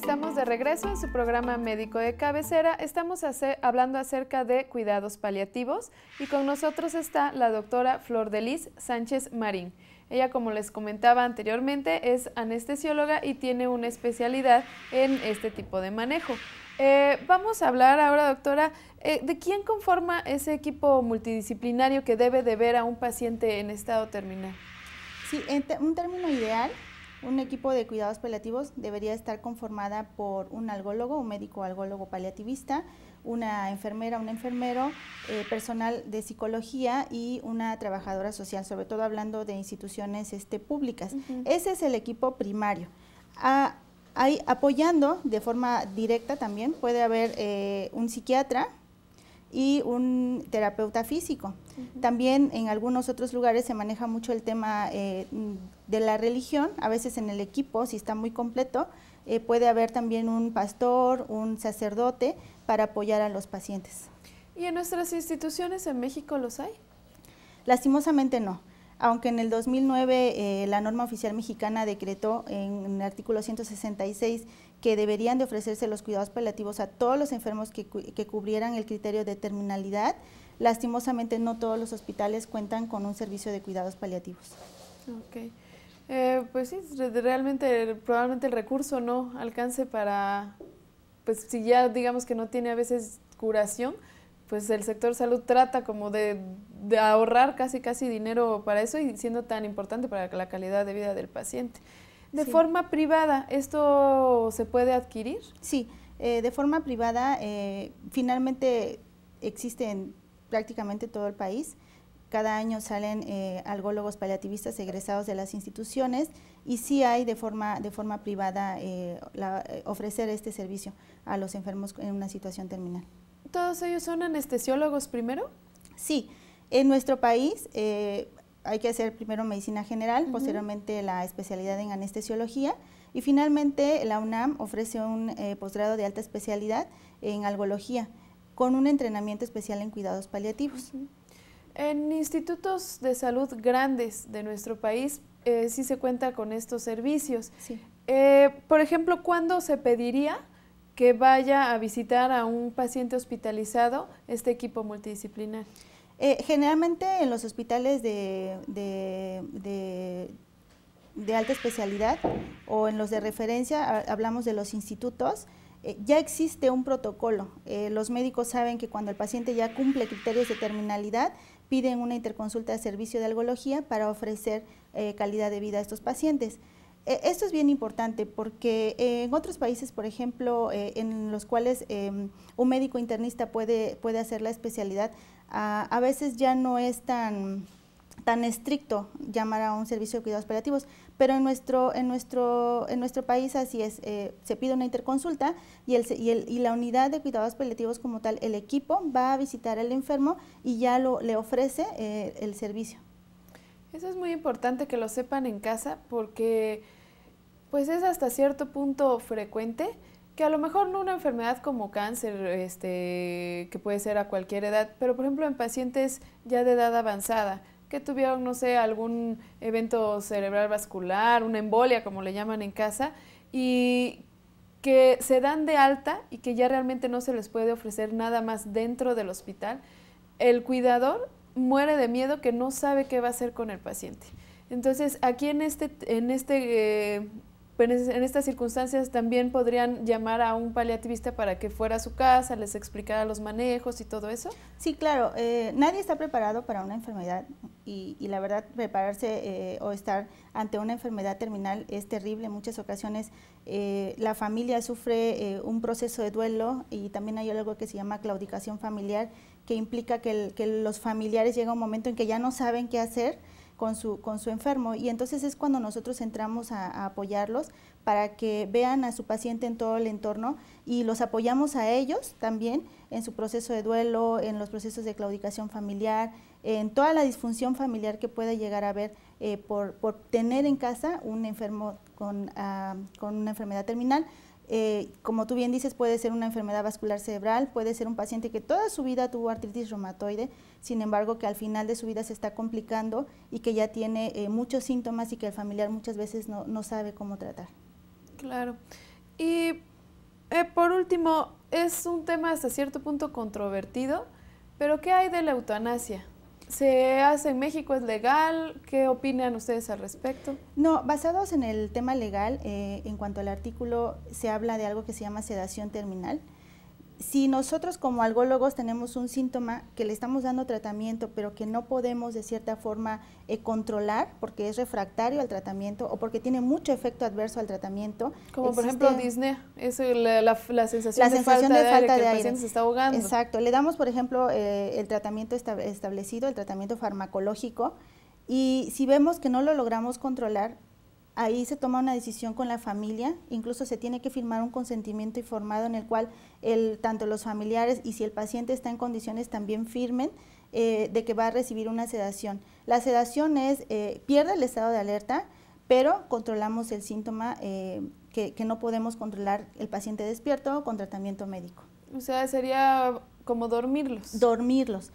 Estamos de regreso en su programa médico de cabecera. Estamos hablando acerca de cuidados paliativos y con nosotros está la doctora Flor Delis Sánchez Marín. Ella, como les comentaba anteriormente, es anestesióloga y tiene una especialidad en este tipo de manejo. Eh, vamos a hablar ahora, doctora, eh, de quién conforma ese equipo multidisciplinario que debe de ver a un paciente en estado terminal. Sí, un término ideal un equipo de cuidados paliativos debería estar conformada por un algólogo, un médico algólogo paliativista, una enfermera, un enfermero, eh, personal de psicología y una trabajadora social, sobre todo hablando de instituciones este, públicas. Ese es el equipo primario. apoyando de forma directa también puede haber eh, un psiquiatra, y un terapeuta físico. También en algunos otros lugares se maneja mucho el tema eh, de la religión, a veces en el equipo, si está muy completo, eh, puede haber también un pastor, un sacerdote para apoyar a los pacientes. ¿Y en nuestras instituciones en México los hay? Lastimosamente no aunque en el 2009 eh, la norma oficial mexicana decretó en, el artículo 166 que deberían de ofrecerse los cuidados paliativos a todos los enfermos que, cubrieran el criterio de terminalidad, lastimosamente no todos los hospitales cuentan con un servicio de cuidados paliativos. Ok, eh, pues sí, realmente probablemente el recurso no alcance para, pues si ya digamos que no tiene a veces curación, pues el sector salud trata como de, ahorrar casi casi dinero para eso y siendo tan importante para la calidad de vida del paciente. De forma privada, ¿esto se puede adquirir? Sí, eh, de forma privada eh, finalmente existe en prácticamente todo el país. Cada año salen eh, algólogos paliativistas egresados de las instituciones y sí hay de forma, de forma privada ofrecer este servicio a los enfermos en una situación terminal. ¿Todos ellos son anestesiólogos primero? Sí. En nuestro país eh, hay que hacer primero medicina general, posteriormente la especialidad en anestesiología y finalmente la UNAM ofrece un eh, posgrado de alta especialidad en algología con un entrenamiento especial en cuidados paliativos. En institutos de salud grandes de nuestro país eh, sí se cuenta con estos servicios. Eh, por ejemplo, ¿cuándo se pediría que vaya a visitar a un paciente hospitalizado este equipo multidisciplinar? Eh, generalmente en los hospitales de, de, alta especialidad o en los de referencia, hablamos de los institutos, eh, ya existe un protocolo. Eh, los médicos saben que cuando el paciente ya cumple criterios de terminalidad, piden una interconsulta de servicio de algología para ofrecer calidad de vida a estos pacientes. E, esto es bien importante porque eh, en otros países, por ejemplo, eh, en los cuales em, un médico internista puede, puede hacer la especialidad, a veces ya no es tan tan estricto llamar a un servicio de cuidados paliativos, pero en nuestro, en nuestro, en nuestro país así es, eh, se pide una interconsulta y, el, y, la unidad de cuidados paliativos como tal, el equipo va a visitar al enfermo y ya lo, le ofrece el servicio. Eso es muy importante que lo sepan en casa porque pues es hasta cierto punto frecuente que a lo mejor no una enfermedad como cáncer, este, que puede ser a cualquier edad, pero por ejemplo en pacientes ya de edad avanzada, que tuvieron, no sé, algún evento cerebral vascular, una embolia, como le llaman en casa, y que se dan de alta y que ya realmente no se les puede ofrecer nada más dentro del hospital, el cuidador muere de miedo que no sabe qué va a hacer con el paciente. Entonces, aquí en, este, en, este, eh, en estas circunstancias también podrían llamar a un paliativista para que fuera a su casa, les explicara los manejos y todo eso. Sí, claro, eh, nadie está preparado para una enfermedad y, y la verdad prepararse eh, o estar ante una enfermedad terminal es terrible. En muchas ocasiones la familia sufre un proceso de duelo y también hay algo que se llama claudicación familiar que implica que, los familiares llega un momento en que ya no saben qué hacer con su, con su enfermo y entonces es cuando nosotros entramos a, apoyarlos para que vean a su paciente en todo el entorno y los apoyamos a ellos también en su proceso de duelo, en los procesos de claudicación familiar, en toda la disfunción familiar que pueda llegar a haber eh, por, tener en casa un enfermo con, ah, con una enfermedad terminal. Eh, como tú bien dices, puede ser una enfermedad vascular cerebral, puede ser un paciente que toda su vida tuvo artritis reumatoide, sin embargo que al final de su vida se está complicando y que ya tiene eh, muchos síntomas y que el familiar muchas veces no, sabe cómo tratar. Claro. Y eh, por último, es un tema hasta cierto punto controvertido, pero ¿qué hay de la eutanasia? se hace en México, es legal. ¿Qué opinan ustedes al respecto? No, basados en el tema legal, eh, en cuanto al artículo, se habla de algo que se llama sedación terminal si nosotros como algólogos tenemos un síntoma que le estamos dando tratamiento, pero que no podemos de cierta forma eh, controlar porque es refractario al tratamiento o porque tiene mucho efecto adverso al tratamiento. Como por ejemplo Disney, es la, sensación, de de falta de, aire, de que se está ahogando. Exacto, le damos por ejemplo eh, el tratamiento establecido, el tratamiento farmacológico, y si vemos que no lo logramos controlar, ahí se toma una decisión con la familia, incluso se tiene que firmar un consentimiento informado en el cual el, tanto los familiares y si el paciente está en condiciones también firmen eh, de que va a recibir una sedación. La sedación es, eh, pierde el estado de alerta, pero controlamos el síntoma eh, que, que no podemos controlar el paciente despierto con tratamiento médico. O sea, sería como dormirlos. Dormirlos.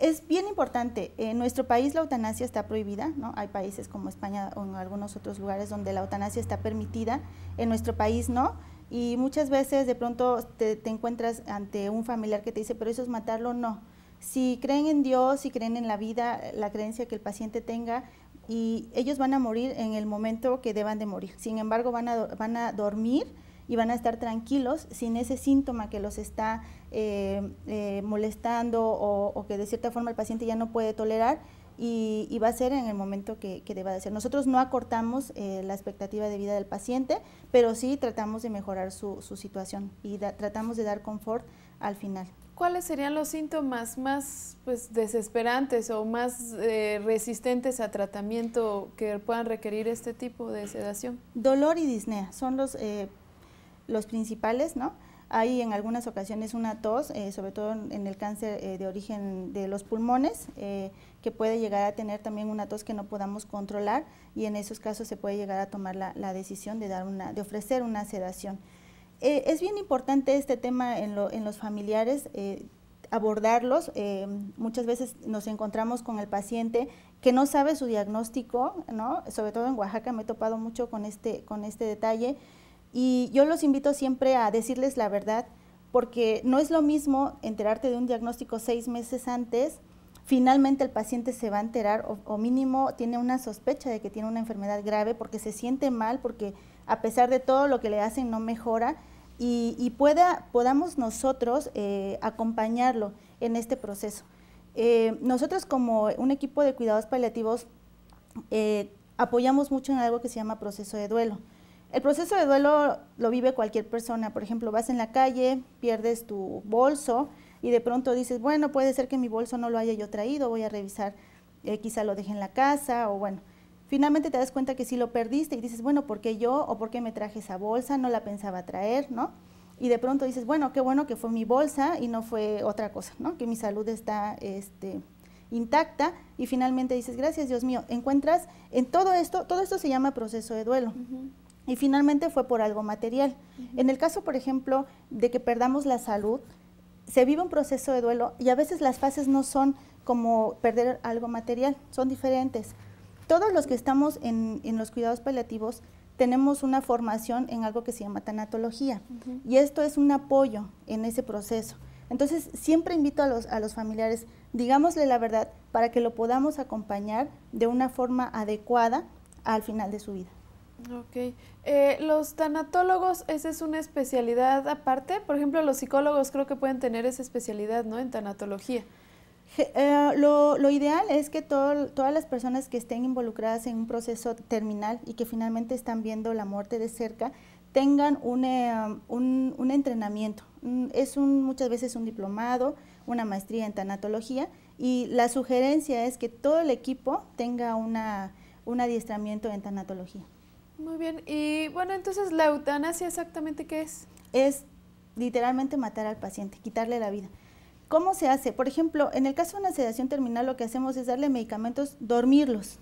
Es bien importante, en nuestro país la eutanasia está prohibida, ¿no? Hay países como España o en algunos otros lugares donde la eutanasia está permitida, en nuestro país no. Y muchas veces de pronto te, te encuentras ante un familiar que te dice, pero eso es matarlo, no. Si creen en Dios, si creen en la vida, la creencia que el paciente tenga, y ellos van a morir en el momento que deban de morir. Sin embargo, van a, van a dormir y van a estar tranquilos sin ese síntoma que los está eh, eh, molestando o, que de cierta forma el paciente ya no puede tolerar y, va a ser en el momento que, deba de ser. Nosotros no acortamos eh, la expectativa de vida del paciente, pero sí tratamos de mejorar su, situación y tratamos de dar confort al final. ¿Cuáles serían los síntomas más pues, desesperantes o más resistentes a tratamiento que puedan requerir este tipo de sedación? Dolor y disnea son los, los principales, ¿no? Hay en algunas ocasiones una tos, eh, sobre todo en el cáncer eh, de origen de los pulmones, eh, que puede llegar a tener también una tos que no podamos controlar y en esos casos se puede llegar a tomar la, decisión de, dar una, de ofrecer una sedación. es bien importante este tema en, los familiares abordarlos. muchas veces nos encontramos con el paciente que no sabe su diagnóstico, Sobre todo en Oaxaca me he topado mucho con este, con este detalle. Y yo los invito siempre a decirles la verdad, porque no es lo mismo enterarte de un diagnóstico seis meses antes, finalmente el paciente se va a enterar o, mínimo tiene una sospecha de que tiene una enfermedad grave porque se siente mal, porque a pesar de todo lo que le hacen no mejora y, podamos nosotros eh, acompañarlo en este proceso. Eh, nosotros como un equipo de cuidados paliativos eh, apoyamos mucho en algo que se llama proceso de duelo. El proceso de duelo lo vive cualquier persona. Por ejemplo, vas en la calle, pierdes tu bolso y de pronto dices, bueno, puede ser que mi bolso no lo haya yo traído, voy a revisar, eh, quizá lo deje en la casa o bueno. Finalmente te das cuenta que sí lo perdiste y dices, bueno, ¿por qué yo o por qué me traje esa bolsa? No la pensaba traer, ¿no? Y de pronto dices, bueno, qué bueno que fue mi bolsa y no fue otra cosa, ¿no? Que mi salud está este, intacta y finalmente dices, gracias Dios mío, encuentras en todo esto, todo esto se llama proceso de duelo y finalmente fue por algo material. En el caso, por ejemplo, de que perdamos la salud, se vive un proceso de duelo y a veces las fases no son como perder algo material, son diferentes. Todos los que estamos en, los cuidados paliativos tenemos una formación en algo que se llama tanatología y esto es un apoyo en ese proceso. Entonces, siempre invito a los, a los familiares, digámosle la verdad para que lo podamos acompañar de una forma adecuada al final de su vida. Ok. Eh, los tanatólogos, ¿esa es una especialidad aparte? Por ejemplo, los psicólogos creo que pueden tener esa especialidad, ¿no? En tanatología. Eh, lo, ideal es que todas las personas que estén involucradas en un proceso terminal y que finalmente están viendo la muerte de cerca tengan un, eh, entrenamiento. Mm, es muchas veces un diplomado, una maestría en tanatología y la sugerencia es que todo el equipo tenga un adiestramiento en tanatología. Muy bien, y bueno, entonces la eutanasia exactamente qué es? Es literalmente matar al paciente, quitarle la vida. ¿Cómo se hace? Por ejemplo, en el caso de una sedación terminal lo que hacemos es darle medicamentos, dormirlos.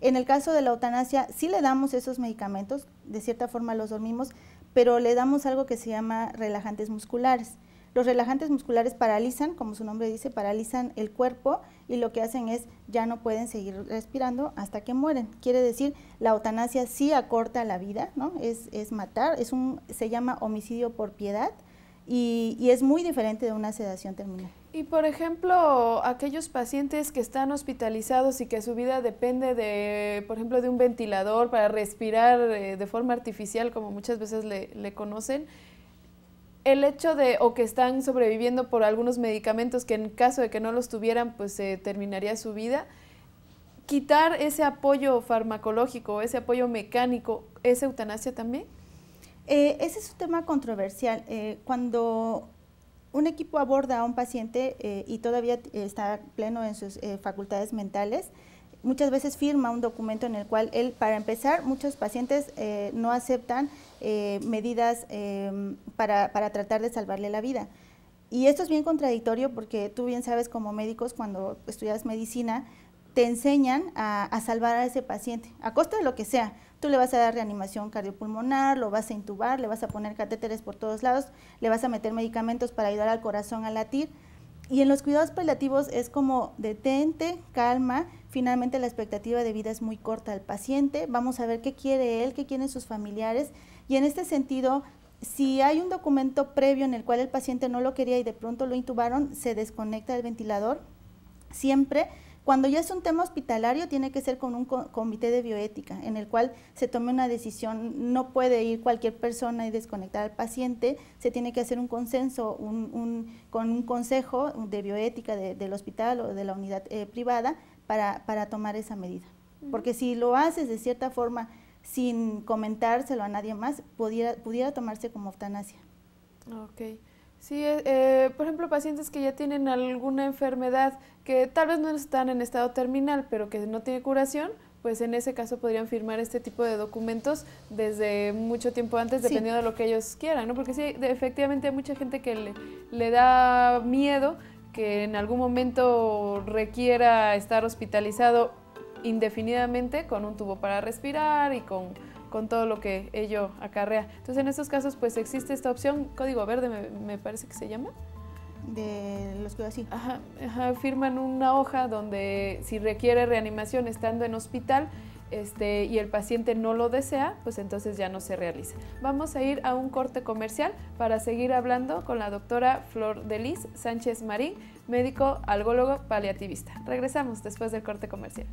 En el caso de la eutanasia sí le damos esos medicamentos, de cierta forma los dormimos, pero le damos algo que se llama relajantes musculares. Los relajantes musculares paralizan, como su nombre dice, paralizan el cuerpo y lo que hacen es ya no pueden seguir respirando hasta que mueren. Quiere decir, la eutanasia sí acorta la vida, ¿no? Es, matar, es un, se llama homicidio por piedad y, y es muy diferente de una sedación terminal. Y por ejemplo, aquellos pacientes que están hospitalizados y que su vida depende de, por ejemplo, de un ventilador para respirar eh, de forma artificial, como muchas veces le, le conocen, el hecho de o que están sobreviviendo por algunos medicamentos que en caso de que no los tuvieran pues se terminaría su vida quitar ese apoyo farmacológico ese apoyo mecánico es eutanasia también eh, ese es un tema controversial eh, cuando un equipo aborda a un paciente eh, y todavía está pleno en sus facultades mentales muchas veces firma un documento en el cual él, para empezar, muchos pacientes eh, no aceptan eh, medidas eh, para, para, tratar de salvarle la vida. Y esto es bien contradictorio porque tú bien sabes como médicos cuando estudias medicina, te enseñan a, a salvar a ese paciente, a costa de lo que sea. Tú le vas a dar reanimación cardiopulmonar, lo vas a intubar, le vas a poner catéteres por todos lados, le vas a meter medicamentos para ayudar al corazón a latir, y en los cuidados paliativos es como detente, calma, finalmente la expectativa de vida es muy corta al paciente, vamos a ver qué quiere él, qué quieren sus familiares y en este sentido, si hay un documento previo en el cual el paciente no lo quería y de pronto lo intubaron, se desconecta el ventilador, siempre cuando ya es un tema hospitalario, tiene que ser con un comité de bioética, en el cual se tome una decisión. No puede ir cualquier persona y desconectar al paciente. Se tiene que hacer un consenso con un consejo de bioética del hospital o de la unidad eh, privada para, tomar esa medida. Porque si lo haces de cierta forma sin comentárselo a nadie más, pudiera, tomarse como eutanasia. Ok. Sí, eh, eh, por ejemplo, pacientes que ya tienen alguna enfermedad que tal vez no están en estado terminal, pero que no tiene curación, pues en ese caso podrían firmar este tipo de documentos desde mucho tiempo antes, dependiendo de lo que ellos quieran, ¿no? Porque sí, efectivamente hay mucha gente que le da miedo que en algún momento requiera estar hospitalizado indefinidamente con un tubo para respirar y con con todo lo que ello acarrea. Entonces, en estos casos, pues existe esta opción, código verde me, parece que se llama. De los que sí. Ajá, firman una hoja donde si requiere reanimación estando en hospital, este, y el paciente no lo desea, pues entonces ya no se realiza. Vamos a ir a un corte comercial para seguir hablando con la doctora Flor Delis Sánchez Marín, médico algólogo paliativista. Regresamos después del corte comercial.